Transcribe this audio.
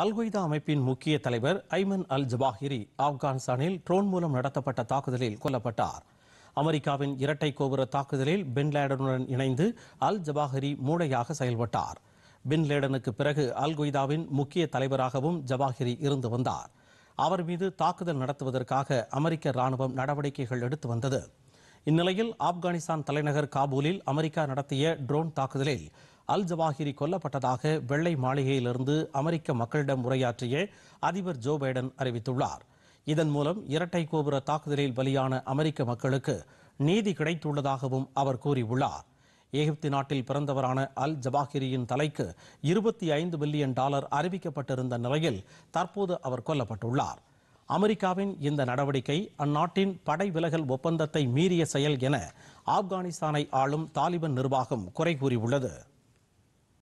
al Qaeda அமைப்பின் முக்கிய தலைவர் ஐமன் அல் ஜபாஹிரி ஆப்கானிஸ்தானில் ட்ரோன் மூலம் நடத்தப்பட்ட தாக்குதலில் கொல்லப்பட்டார் அமெரிக்காவின் இரட்டை கோபுர தாக்குதலில் பின்லேடனுடன் இணைந்து அல் ஜபாஹிரி மூளையாக செயல்பட்டார் பின்லேடனுக்கு பிறகு அல்கொய்தாவின் முக்கிய தலைவராகவும் ஜபாஹிரி இருந்து வந்தார் அவர் மீது தாக்குதல் நடத்துவதற்காக அமெரிக்க ராணுவம் நடவடிக்கைகள் எடுத்து வந்தது இந்நிலையில் ஆப்கானிஸ்தான் தலைநகர் காபூலில் அமெரிக்கா நடத்திய ட்ரோன் தாக்குதலில் அல் ஜவாஹிரி கொல்லப்பட்டதாக வெள்ளை மாளிகையிலிருந்து அமெரிக்க மக்களிடம் உரையாற்றிய அதிபர் ஜோ பைடன் அறிவித்துள்ளார் இதன் மூலம் இரட்டை கோபுர தாக்குதலில் பலியான அமெரிக்க மக்களுக்கு நீதி கிடைத்துள்ளதாகவும் அவர் கூறியுள்ளார் எகிப்து நாட்டில் பிறந்தவரான அல் ஜவாஹிரியின் தலைக்கு இருபத்தி ஐந்து பில்லியன் டாலர் அறிவிக்கப்பட்டிருந்த நிலையில் தற்போது அவர் கொல்லப்பட்டுள்ளார் அமெரிக்காவின் இந்த நடவடிக்கை அந்நாட்டின் படை விலகல் ஒப்பந்தத்தை மீறிய செயல் என ஆப்கானிஸ்தானை ஆளும் தாலிபன் நிர்வாகம் குறை கூறியுள்ளது